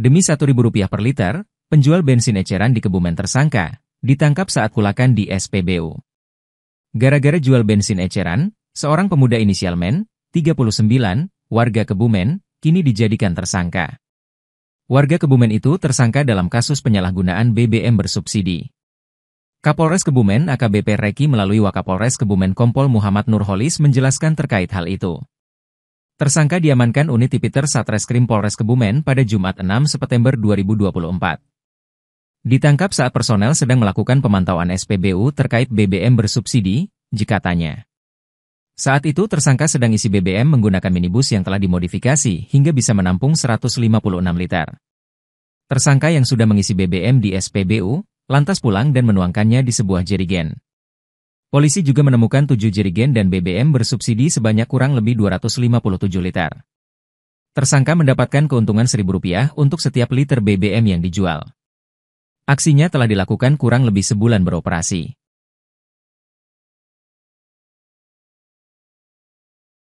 Demi Rp1.000 per liter, penjual bensin eceran di Kebumen tersangka, ditangkap saat kulakan di SPBU. Gara-gara jual bensin eceran, seorang pemuda inisial Men, 39, warga Kebumen, kini dijadikan tersangka. Warga Kebumen itu tersangka dalam kasus penyalahgunaan BBM bersubsidi. Kapolres Kebumen AKBP Reki melalui Wakapolres Kebumen Kompol Muhammad Nurholis menjelaskan terkait hal itu. Tersangka diamankan unit tipiter Satreskrim Polres Kebumen pada Jumat 6 September 2024. Ditangkap saat personel sedang melakukan pemantauan SPBU terkait BBM bersubsidi, jika tanya. Saat itu tersangka sedang isi BBM menggunakan minibus yang telah dimodifikasi hingga bisa menampung 156 liter. Tersangka yang sudah mengisi BBM di SPBU, lantas pulang dan menuangkannya di sebuah jerigen. Polisi juga menemukan tujuh jerigen dan BBM bersubsidi sebanyak kurang lebih 257 liter. Tersangka mendapatkan keuntungan Rp1.000 untuk setiap liter BBM yang dijual. Aksinya telah dilakukan kurang lebih sebulan beroperasi.